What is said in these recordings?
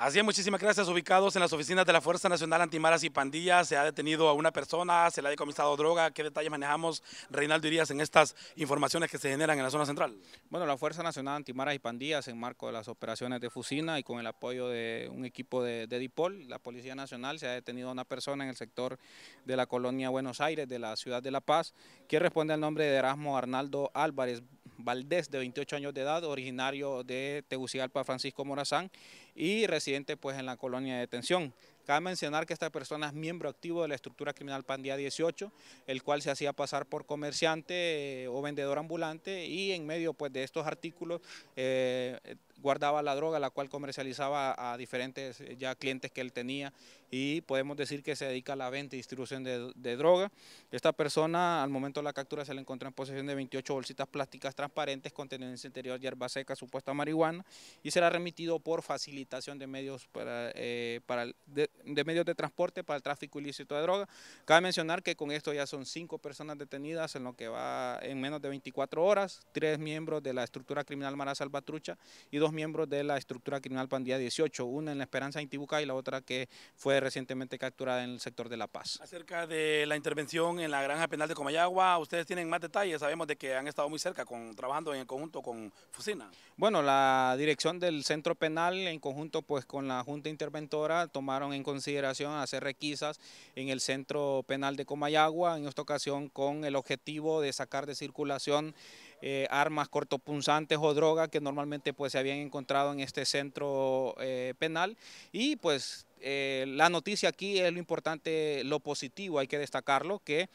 Así es, muchísimas gracias. Ubicados en las oficinas de la Fuerza Nacional Antimaras y Pandillas, se ha detenido a una persona, se le ha decomisado droga. ¿Qué detalles manejamos, Reinaldo Irías, en estas informaciones que se generan en la zona central? Bueno, la Fuerza Nacional Antimaras y Pandillas, en marco de las operaciones de Fusina y con el apoyo de un equipo de, de DIPOL, la Policía Nacional, se ha detenido a una persona en el sector de la colonia Buenos Aires, de la ciudad de La Paz, que responde al nombre de Erasmo Arnaldo Álvarez Valdés, de 28 años de edad, originario de Tegucigalpa, Francisco Morazán, y residente pues en la colonia de detención. Cabe mencionar que esta persona es miembro activo de la estructura criminal Pandía 18, el cual se hacía pasar por comerciante eh, o vendedor ambulante y en medio pues, de estos artículos eh, guardaba la droga, la cual comercializaba a, diferentes eh, ya clientes que él tenía y podemos decir que se dedica a la venta y distribución de, droga. Esta persona al momento de la captura se le encontró en posesión de 28 bolsitas plásticas transparentes con tenencia interior hierba seca, supuesta marihuana y será remitido por facilitación de medios para, eh, de medios de transporte para el tráfico ilícito de droga. Cabe mencionar que con esto ya son cinco personas detenidas en lo que va en menos de 24 horas, tres miembros de la estructura criminal Mara Salvatrucha y dos miembros de la estructura criminal Pandilla 18, una en La Esperanza Intibuca y la otra que fue recientemente capturada en el sector de La Paz. Acerca de la intervención en la granja penal de Comayagua, ustedes tienen más detalles, sabemos de que han estado muy cerca con, trabajando en el conjunto con Fusina. Bueno, la dirección del centro penal en conjunto pues con la Junta Interventora tomaron en consideración hacer requisas en el centro penal de Comayagua, en esta ocasión con el objetivo de sacar de circulación eh, armas cortopunzantes o drogas que normalmente pues, se habían encontrado en este centro eh, penal y pues eh, la noticia aquí es lo importante, lo positivo, hay que destacarlo, que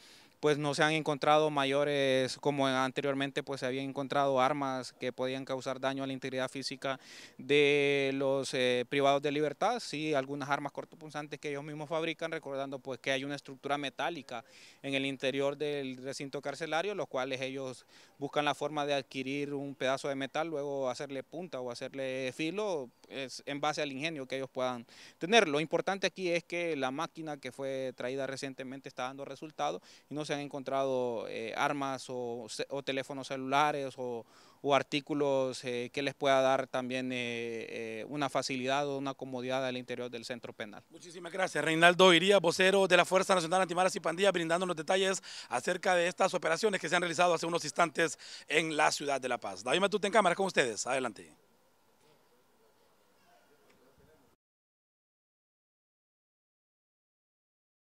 pues no se han encontrado mayores, como anteriormente pues se habían encontrado armas que podían causar daño a la integridad física de los eh, privados de libertad, sí, algunas armas cortopunzantes que ellos mismos fabrican, recordando pues que hay una estructura metálica en el interior del recinto carcelario, los cuales ellos buscan la forma de adquirir un pedazo de metal, luego hacerle punta o hacerle filo en base al ingenio que ellos puedan tener. Lo importante aquí es que la máquina que fue traída recientemente está dando resultados y no se han encontrado eh, armas o, teléfonos celulares o, artículos eh, que les pueda dar también eh, una facilidad o una comodidad al interior del centro penal. Muchísimas gracias. Reinaldo Iría, vocero de la Fuerza Nacional Antimaras y Pandillas, brindando los detalles acerca de estas operaciones que se han realizado hace unos instantes en la ciudad de La Paz. David Matute en cámara con ustedes. Adelante.